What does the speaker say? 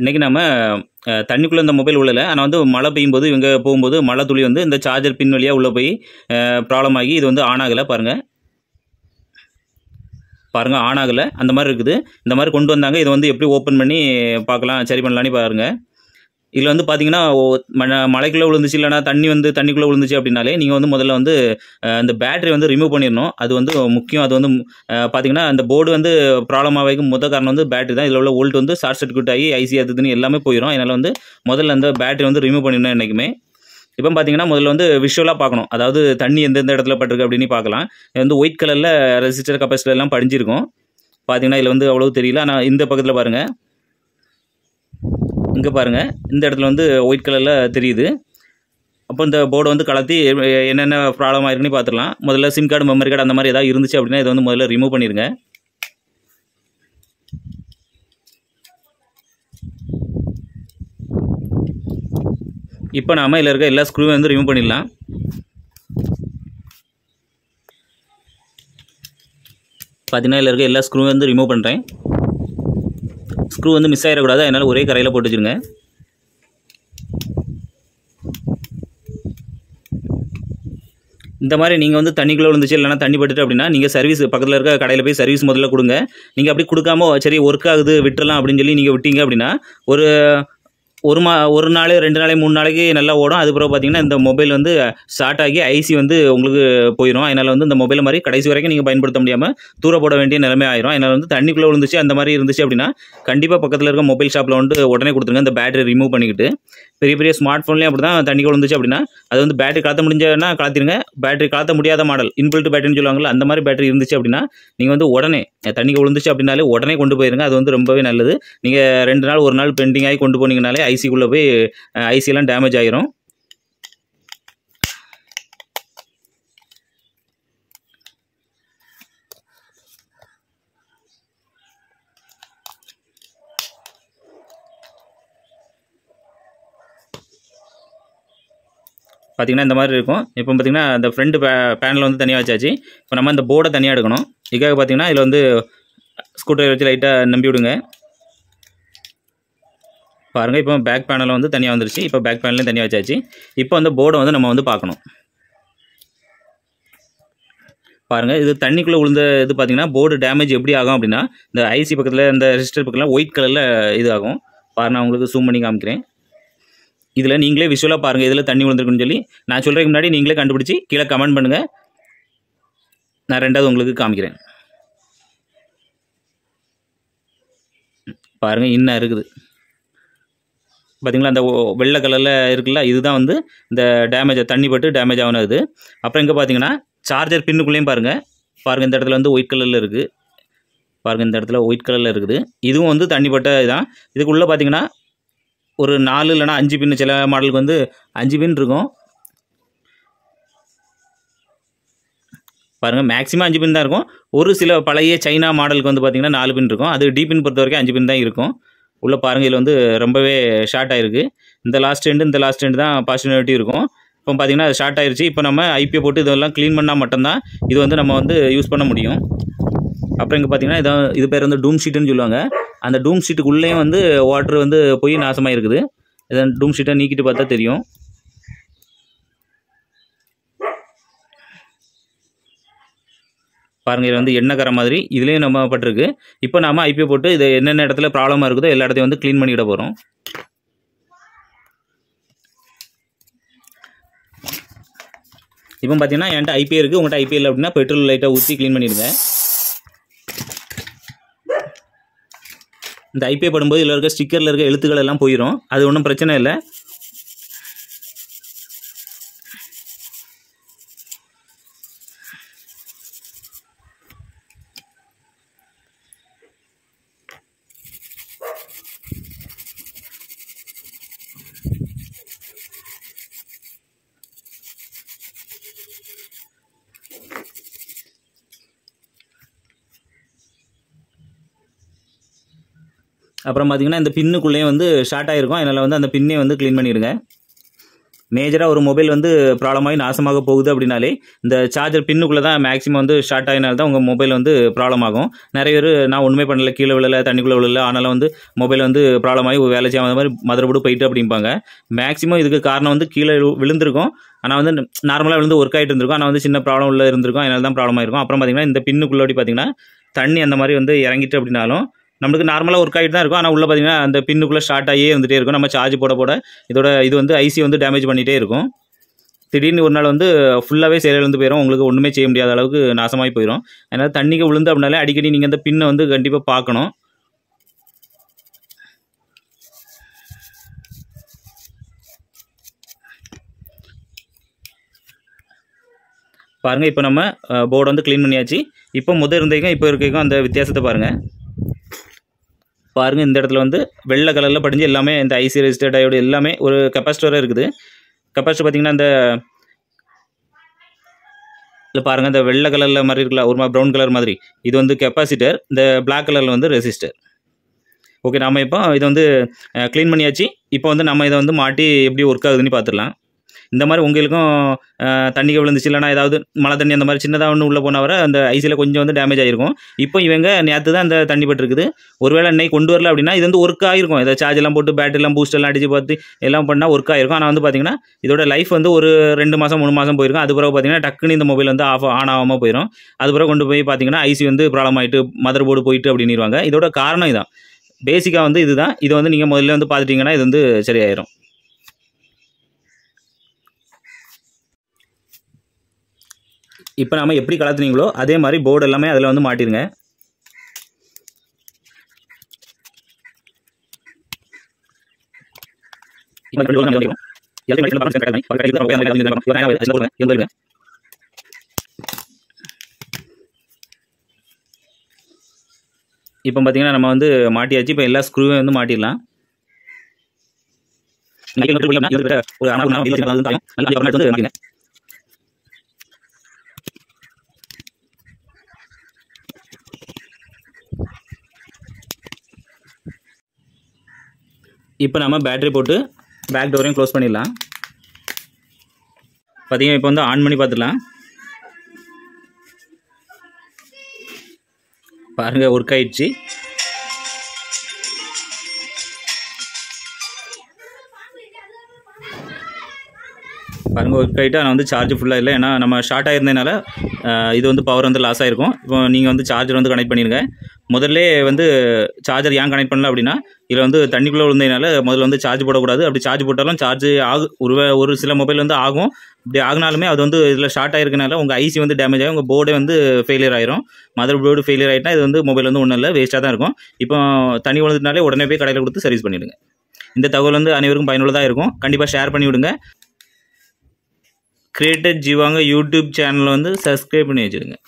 இன்றைக்கி நம்ம தண்ணிக்குள்ளே இந்த மொபைல் உள்ளல ஆனால் வந்து மழை பெய்யும் போது இவங்க போகும்போது மழை துளி வந்து இந்த சார்ஜர் பின் வழியாக உள்ளே போய் ப்ராப்ளம் ஆகி இது வந்து ஆன் ஆகலை பாருங்கள் பாருங்கள் ஆன் ஆகலை அந்த மாதிரி இருக்குது இந்த மாதிரி கொண்டு வந்தாங்க இதை வந்து எப்படி ஓப்பன் பண்ணி பார்க்கலாம் சரி பண்ணலான்னு பாருங்கள் இதில் வந்து பார்த்தீங்கன்னா மழைக்குள்ளே விழுந்துச்சு இல்லைனா தண்ணி வந்து தண்ணிக்குள்ளே விழுந்துச்சு அப்படின்னாலே நீங்கள் வந்து முதல்ல வந்து அந்த பேட்டரி வந்து ரிமூவ் பண்ணிடணும் அது வந்து முக்கியம் அது வந்து பார்த்தீங்கன்னா அந்த போர்டு வந்து ப்ராப்ளம் ஆகிக்கும் முத காரணம் வந்து பேட்டரி தான் இதில் உள்ள ஓல்ட் வந்து ஷார்ட் சர்க்யூட் ஆகி ஐசி அதுன்னு எல்லாமே போயிடும் அதனால் வந்து முதல்ல அந்த பேட்டரி வந்து ரிமூவ் பண்ணிடணும் என்றைக்குமே இப்போ பார்த்தீங்கன்னா முதல்ல வந்து விஷுவலாக பார்க்கணும் அதாவது தண்ணி எந்தெந்த இடத்துல பட்டிருக்கு அப்படின்னு பார்க்கலாம் இது வந்து ஒயிட் கலரில் ரெசிஸ்டர் எல்லாம் படிஞ்சிருக்கும் பார்த்தீங்கன்னா இதில் வந்து அவ்வளோ தெரியல ஆனால் இந்த பக்கத்தில் பாருங்கள் இங்கே பாருங்கள் இந்த இடத்துல வந்து ஒயிட் கலரில் தெரியுது அப்போ இந்த போர்டை வந்து கலத்தி என்னென்ன ப்ராப்ளம் ஆயிருக்குன்னு பார்த்துடலாம் முதல்ல சிம் கார்டு மெமரி கார்டு அந்த மாதிரி எதாவது இருந்துச்சு அப்படின்னா இதை வந்து முதல்ல ரிமூவ் பண்ணிடுங்க இப்போ நாம் இதில் இருக்க எல்லா ஸ்க்ரூவையும் வந்து ரிமூவ் பண்ணிடலாம் பார்த்தீங்கன்னா இதில் இருக்க எல்லா ஸ்க்ரூவையும் வந்து ரிமூவ் பண்ணுறேன் ஸ்க்ரூ வந்து மிஸ் ஆகிடக்கூடாது அதனால் ஒரே கரையில் போட்டு வச்சுருங்க இந்த மாதிரி நீங்கள் வந்து தண்ணிக்குள்ளே விழுந்துச்சு இல்லைனா தண்ணி பட்டுட்டு அப்படின்னா நீங்கள் சர்வீஸ் பக்கத்தில் இருக்க கடையில் போய் சர்வீஸ் முதல்ல கொடுங்க நீங்கள் அப்படி கொடுக்காம சரி ஒர்க் ஆகுது விட்டுறலாம் அப்படின்னு சொல்லி நீங்கள் விட்டீங்க அப்படின்னா ஒரு ஒரு மா ஒரு நாள் ரெண்டு நாளைக்கு மூணு நாளைக்கு நல்லா ஓடும் அதுக்கப்புறம் பார்த்தீங்கன்னா இந்த மொபைல் வந்து ஸ்டார்ட் ஆகி ஐசி வந்து உங்களுக்கு போயிடும் அதனால் வந்து இந்த மொபைல் மாதிரி கடைசி வரைக்கும் நீங்கள் பயன்படுத்த முடியாமல் தூர போட வேண்டிய நிலைமை ஆயிரும் அதனால் வந்து தண்ணிக்குள்ளே விழுந்துச்சு அந்த மாதிரி இருந்துச்சு அப்படின்னா கண்டிப்பாக பக்கத்தில் இருக்க மொபைல் ஷாப்பில் வந்து உடனே கொடுத்துருங்க அந்த பேட்டரி ரிமூவ் பண்ணிக்கிட்டு பெரிய பெரிய ஸ்மார்ட் ஃபோன்லேயும் அப்படி தான் தண்ணிக்குள்ளே விழுந்துச்சு அப்படின்னா அது வந்து பேட்டரி கலத்த முடிஞ்சதுன்னா கலத்திருங்க பேட்டரி கலத்த முடியாத மாடல் இன்பில்ட் பேட்டரின்னு சொல்லுவாங்களா அந்த மாதிரி பேட்டரி இருந்துச்சு அப்படின்னா நீங்கள் வந்து உடனே தண்ணிக்கு விழுந்துச்சு அப்படின்னாலே உடனே கொண்டு போயிருங்க அது வந்து ரொம்பவே நல்லது நீங்கள் ரெண்டு நாள் ஒரு நாள் பெண்டிங் ஆகி கொண்டு போனீங்கனாலே ஐசிக்குள்ளே போய் ஐசிலாம் டேமேஜ் ஆகிரும் பார்த்திங்கன்னா இந்த மாதிரி இருக்கும் இப்போ பார்த்திங்கன்னா அந்த ஃப்ரெண்டு பே பேனல் வந்து தனியாக வச்சாச்சு இப்போ நம்ம அந்த போர்டை தனியாக எடுக்கணும் இதுக்காக பார்த்திங்கன்னா இதில் வந்து ஸ்க்ரூ வச்சு லைட்டாக நம்பி விடுங்க பாருங்கள் இப்போ பேக் பேனலில் வந்து தனியாக வந்துருச்சு இப்போ பேக் பேனலையும் தனியாக வச்சாச்சு இப்போ அந்த போர்டை வந்து நம்ம வந்து பார்க்கணும் பாருங்கள் இது தண்ணிக்குள்ளே விழுந்த இது பார்த்தீங்கன்னா போர்டு டேமேஜ் எப்படி ஆகும் அப்படின்னா இந்த ஐசி பக்கத்தில் இந்த ரெஜிஸ்டர் பக்கத்தில் ஒயிட் கலரில் இது ஆகும் பாரு நான் உங்களுக்கு ஜூம் பண்ணி காமிக்கிறேன் இதில் நீங்களே விஷுவலாக பாருங்கள் இதில் தண்ணி விழுந்துருக்குன்னு சொல்லி நான் சொல்கிறதுக்கு முன்னாடி நீங்களே கண்டுபிடிச்சி கீழே கமெண்ட் பண்ணுங்கள் நான் ரெண்டாவது உங்களுக்கு காமிக்கிறேன் பாருங்கள் இன்னும் இருக்குது பார்த்திங்களா அந்த வெள்ளை கலரில் இருக்குல்ல இதுதான் வந்து இந்த டேமேஜ் தண்ணி பட்டு டேமேஜ் ஆகணும் அது அப்புறம் இங்கே பார்த்தீங்கன்னா சார்ஜர் பின்னுக்குள்ளேயும் பாருங்கள் பாருங்கள் இந்த இடத்துல வந்து ஒயிட் கலரில் இருக்குது பாருங்கள் இந்த இடத்துல ஒயிட் கலரில் இருக்குது இதுவும் வந்து தண்ணி பட்ட இதுதான் இதுக்குள்ளே பார்த்தீங்கன்னா ஒரு நாலு இல்லைனா அஞ்சு பின்னு சில மாடலுக்கு வந்து அஞ்சு பின் இருக்கும் பாருங்கள் மேக்ஸிமம் அஞ்சு பின் தான் இருக்கும் ஒரு சில பழைய சைனா மாடலுக்கு வந்து பார்த்திங்கன்னா நாலு பின் இருக்கும் அது டீபின் பின் பொறுத்த வரைக்கும் அஞ்சு பின் தான் இருக்கும் உள்ளே பாருங்கள் இதில் வந்து ரொம்பவே ஷார்ட் ஆகிருக்கு இந்த லாஸ்ட் எண்டு இந்த லாஸ்ட் எண்டு தான் பாசிட்டிவிட்டி இருக்கும் இப்போ பார்த்தீங்கன்னா அது ஷார்ட் ஆயிடுச்சு இப்போ நம்ம ஐபியை போட்டு இதெல்லாம் க்ளீன் பண்ணால் மட்டும்தான் இது வந்து நம்ம வந்து யூஸ் பண்ண முடியும் அப்புறம் இங்கே பார்த்தீங்கன்னா இதான் இது பேர் வந்து டூம் ஷீட்டுன்னு சொல்லுவாங்க அந்த டூம் ஷீட்டுக்குள்ளேயும் வந்து வாட்ரு வந்து போய் நாசமாக இருக்குது இதை டூம் ஷீட்டை நீக்கிட்டு பார்த்தா தெரியும் பாருங்கள் இது வந்து எண்ணெய் மாதிரி இதுலேயும் நம்ம பட்டிருக்கு இப்போ நம்ம ஐபி போட்டு இது என்னென்ன இடத்துல ப்ராப்ளமாக இருக்குதோ எல்லா இடத்தையும் வந்து க்ளீன் பண்ணிவிட போகிறோம் இப்போ பார்த்தீங்கன்னா என்கிட்ட ஐபி இருக்குது உங்கள்கிட்ட ஐபி இல்லை அப்படின்னா பெட்ரோல் லைட்டை ஊற்றி க்ளீன் பண்ணிடுங்க இந்த ஐபிஐ படும்போது இல்லை இருக்க ஸ்டிக்கரில் இருக்க எழுத்துக்கள் எல்லாம் போயிடும் அது ஒன்றும் பிரச்சனை இல்லை அப்புறம் பார்த்திங்கன்னா இந்த பின்னுக்குள்ளேயே வந்து ஷார்ட் ஆகிருக்கும் அதனால் வந்து அந்த பின்னே வந்து க்ளீன் பண்ணிடுங்க மேஜராக ஒரு மொபைல் வந்து ப்ராப்ளமாகி நாசமாக போகுது அப்படின்னாலே இந்த சார்ஜர் பின்னுக்குள்ளே தான் மேக்ஸிமம் வந்து ஷார்ட் ஆகினால்தான் தான் உங்கள் மொபைல் வந்து ப்ராப்ளம் ஆகும் நிறைய பேர் நான் ஒன்றுமே பண்ணல கீழே விழல தண்ணிக்குள்ளே விழல ஆனால் வந்து மொபைல் வந்து ப்ராப்ளம் ஆகி வேலை செய்யாத மாதிரி போடு போயிட்டு அப்படிம்பாங்க மேக்ஸிமம் இதுக்கு காரணம் வந்து கீழே விழுந்திருக்கும் ஆனால் வந்து நார்மலாக விழுந்து ஒர்க் ஆகிட்டு இருந்திருக்கும் ஆனால் வந்து சின்ன ப்ராப்ளம் உள்ள இருந்திருக்கும் அதனால தான் ப்ராப்ளம் ஆயிருக்கும் அப்புறம் பார்த்திங்கன்னா இந்த பின்னுக்குள்ளே பார்த்திங்கன்னா தண்ணி அந்த மாதிரி வந்து இறங்கிட்டு அப்படின்னாலும் நம்மளுக்கு நார்மலாக ஒர்க் ஆகிட்டு தான் இருக்கும் ஆனால் உள்ளே பார்த்தீங்கன்னா அந்த பின்னுக்குள்ளே ஸ்டார்ட் ஆகியே வந்துட்டே இருக்கும் நம்ம சார்ஜ் போட போட இதோட இது வந்து ஐசி வந்து டேமேஜ் பண்ணிகிட்டே இருக்கும் திடீர்னு ஒரு நாள் வந்து ஃபுல்லாகவே செயலிழந்து போயிடும் உங்களுக்கு ஒன்றுமே செய்ய முடியாத அளவுக்கு நாசமாகி போயிடும் அதனால் தண்ணிக்கு விழுந்து அப்படின்னாலே அடிக்கடி நீங்கள் அந்த பின்னை வந்து கண்டிப்பாக பார்க்கணும் பாருங்கள் இப்போ நம்ம போர்டை வந்து க்ளீன் பண்ணியாச்சு இப்போ முதல் இருந்தேக்கும் இப்போ இருக்கேக்கும் அந்த வித்தியாசத்தை பாருங்கள் பாருங்கள் இந்த இடத்துல வந்து வெள்ளை கலரில் படிஞ்சு எல்லாமே இந்த ஐசி ரெஜிஸ்டர் டயோடு எல்லாமே ஒரு கெப்பாசிட்டராக இருக்குது கெப்பாசிட்டர் பார்த்திங்கன்னா அந்த இல்லை பாருங்கள் இந்த வெள்ளை கலரில் மாதிரி இருக்கலாம் ஒரு மாதிரி ப்ரௌன் கலர் மாதிரி இது வந்து கெப்பாசிட்டர் இந்த பிளாக் கலரில் வந்து ரெசிஸ்டர் ஓகே நம்ம இப்போ இதை வந்து க்ளீன் பண்ணியாச்சு இப்போ வந்து நம்ம இதை வந்து மாட்டி எப்படி ஒர்க் ஆகுதுன்னு பார்த்துடலாம் இந்த மாதிரி உங்களுக்கும் தண்ணிக்கு விழுந்துச்சு இல்லைனா ஏதாவது மழை தண்ணி அந்த மாதிரி சின்னதாக ஒன்று உள்ளே போனால் வர அந்த ஐசியில் கொஞ்சம் வந்து டேமேஜ் ஆகிருக்கும் இப்போ இவங்க நேற்று தான் அந்த தண்ணி பட்டிருக்குது ஒருவேளை இன்னைக்கு கொண்டு வரல அப்படின்னா இது வந்து ஒர்க் ஆகிருக்கும் ஏதாவது சார்ஜ் எல்லாம் போட்டு பேட்டரிலாம் பூஸ்ட் எல்லாம் அடிச்சு பார்த்து எல்லாம் பண்ணால் ஒர்க் ஆகிருக்கும் ஆனால் வந்து பார்த்தீங்கன்னா இதோட லைஃப் வந்து ஒரு ரெண்டு மாதம் மூணு மாதம் போயிருக்கும் அது பிறகு பார்த்தீங்கன்னா டக்குன்னு இந்த மொபைல் வந்து ஆஃப் ஆன் ஆகாமல் போயிடும் அது பிறகு கொண்டு போய் பார்த்தீங்கன்னா ஐசி வந்து ப்ராப்ளம் ஆகிட்டு மதர் போர்டு போயிட்டு அப்படின்னு இதோட காரணம் இதான் பேசிக்காக வந்து இதுதான் இதை வந்து நீங்கள் முதல்ல வந்து பார்த்துட்டிங்கன்னா இது வந்து சரியாயிரும் இப்போ நாம் எப்படி கலத்துனீங்களோ அதே மாதிரி போர்டு எல்லாமே அதில் வந்து மாட்டிருங்க இப்போ பார்த்தீங்கன்னா நம்ம வந்து மாட்டியாச்சு இப்போ எல்லா ஸ்க்ரூவையும் வந்து மாட்டிடலாம் ஒரு இப்போ நம்ம பேட்ரி போட்டு பேக் டோரையும் க்ளோஸ் பண்ணிடலாம் பார்த்தீங்கன்னா இப்போ வந்து ஆன் பண்ணி பார்த்துடலாம் பாருங்கள் ஒர்க் ஆயிடுச்சு பாருங்கள் ஒர்க் ஆகிட்டு ஆனால் வந்து சார்ஜ் ஃபுல்லாக இல்லை ஏன்னா நம்ம ஷார்ட் ஆயிருந்ததுனால இது வந்து பவர் வந்து லாஸ் ஆகிருக்கும் இப்போ நீங்கள் வந்து சார்ஜர் வந்து கனெக்ட் பண்ணிடுங்க முதல்ல வந்து சார்ஜர் ஏன் கனெக்ட் பண்ணல அப்படின்னா இதில் வந்து தண்ணிக்குள்ளே விழுந்ததுனால முதல்ல வந்து சார்ஜ் போடக்கூடாது அப்படி சார்ஜ் போட்டாலும் சார்ஜ் ஆகு ஒரு ஒரு சில மொபைல் வந்து ஆகும் இப்படி ஆகினாலுமே அது வந்து இதில் ஷார்ட் ஆகிருக்கனால உங்கள் ஐசி வந்து டேமேஜ் ஆகும் உங்கள் போர்டே வந்து ஃபெயிலியர் ஆயிரும் மதர் போர்டு ஃபெயிலியர் ஆகிட்டா இது வந்து மொபைல் வந்து ஒன்றும் இல்லை வேஸ்ட்டாக தான் இருக்கும் இப்போ தண்ணி விழுந்துட்டாலே உடனே போய் கடையில் கொடுத்து சர்வீஸ் பண்ணிவிடுங்க இந்த தகவல் வந்து அனைவருக்கும் பயனுள்ளதாக இருக்கும் கண்டிப்பாக ஷேர் பண்ணிவிடுங்க கிரியேட்டட் ஜீவாங்க யூடியூப் சேனலை வந்து சப்ஸ்கிரைப் பண்ணி வச்சுருங்க